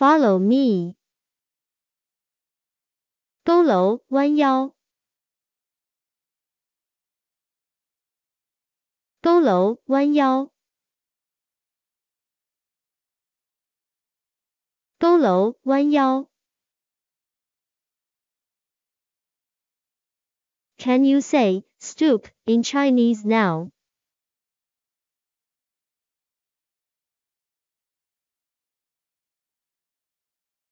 Follow me. Can you say stoop in Chinese now?